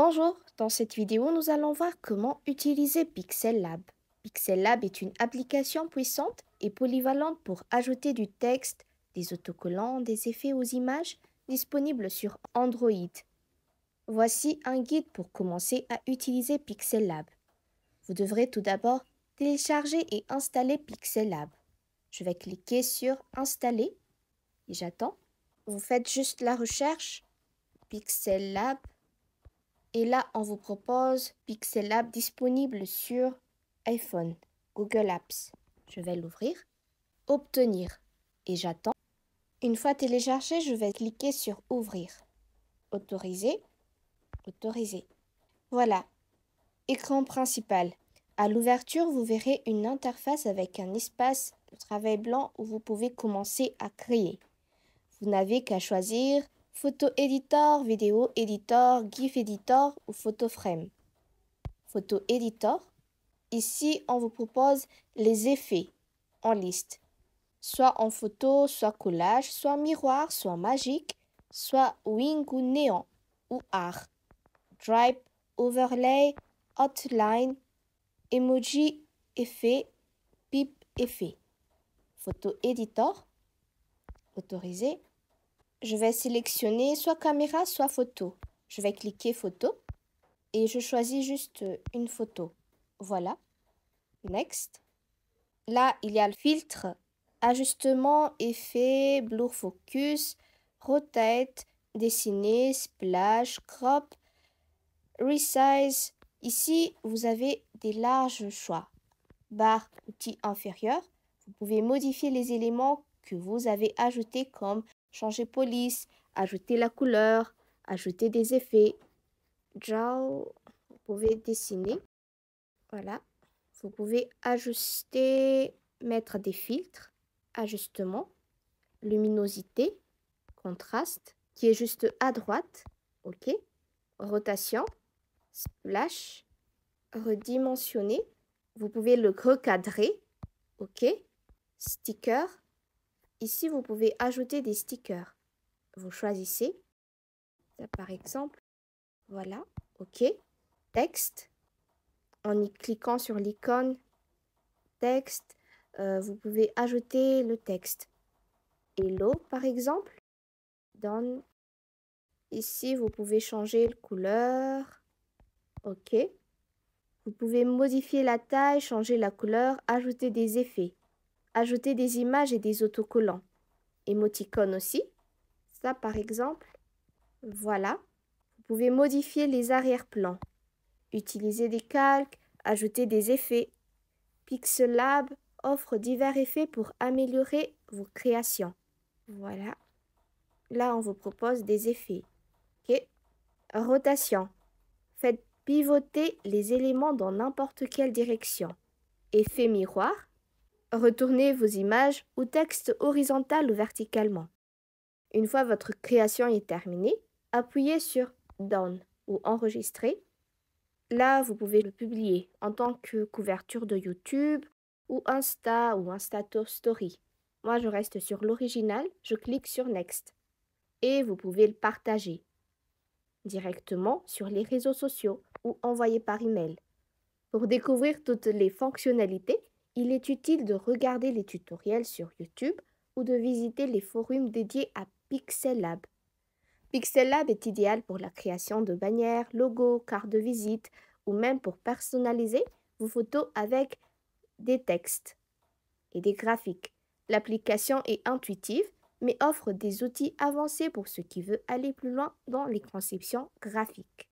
Bonjour, dans cette vidéo nous allons voir comment utiliser Pixel Lab. Pixel Lab est une application puissante et polyvalente pour ajouter du texte, des autocollants, des effets aux images disponibles sur Android. Voici un guide pour commencer à utiliser Pixel Lab. Vous devrez tout d'abord télécharger et installer Pixel Lab. Je vais cliquer sur Installer et j'attends. Vous faites juste la recherche Pixel Lab et là, on vous propose Pixel App disponible sur iPhone, Google Apps. Je vais l'ouvrir, obtenir et j'attends. Une fois téléchargé, je vais cliquer sur Ouvrir, Autoriser, Autoriser. Voilà, écran principal. À l'ouverture, vous verrez une interface avec un espace de travail blanc où vous pouvez commencer à créer. Vous n'avez qu'à choisir Photo Editor, Vidéo Editor, GIF Editor ou Photo Frame. Photo Editor. Ici, on vous propose les effets en liste, soit en photo, soit collage, soit miroir, soit magique, soit wing ou néant ou art. Drive, overlay, outline, emoji, effet, pipe, effet. Photo Editor. Autorisé. Je vais sélectionner soit caméra, soit photo. Je vais cliquer photo et je choisis juste une photo. Voilà. Next. Là, il y a le filtre, ajustement, effet, blur focus, rotate, dessiner, splash, crop, resize. Ici, vous avez des larges choix. Barre, outil inférieur. Vous pouvez modifier les éléments que vous avez ajoutés comme changer police, ajouter la couleur, ajouter des effets. Draw, vous pouvez dessiner. Voilà. Vous pouvez ajuster, mettre des filtres, ajustement, luminosité, contraste, qui est juste à droite. OK. Rotation, splash, redimensionner. Vous pouvez le recadrer. OK. Sticker, Ici, vous pouvez ajouter des stickers. Vous choisissez, par exemple, voilà, OK, texte. En y cliquant sur l'icône texte, euh, vous pouvez ajouter le texte. Hello, par exemple. Dans... Ici, vous pouvez changer la couleur. OK. Vous pouvez modifier la taille, changer la couleur, ajouter des effets. Ajouter des images et des autocollants. Émoticônes aussi. Ça, par exemple. Voilà. Vous pouvez modifier les arrière-plans. Utiliser des calques, ajouter des effets. Pixel Lab offre divers effets pour améliorer vos créations. Voilà. Là, on vous propose des effets. OK. Rotation. Faites pivoter les éléments dans n'importe quelle direction. Effet miroir. Retournez vos images ou textes horizontal ou verticalement. Une fois votre création est terminée, appuyez sur Down ou Enregistrer. Là, vous pouvez le publier en tant que couverture de YouTube ou Insta ou Insta Story. Moi, je reste sur l'original, je clique sur Next. Et vous pouvez le partager directement sur les réseaux sociaux ou envoyer par email. Pour découvrir toutes les fonctionnalités, il est utile de regarder les tutoriels sur YouTube ou de visiter les forums dédiés à Pixel Lab. Pixel Lab est idéal pour la création de bannières, logos, cartes de visite ou même pour personnaliser vos photos avec des textes et des graphiques. L'application est intuitive mais offre des outils avancés pour ceux qui veulent aller plus loin dans les conceptions graphiques.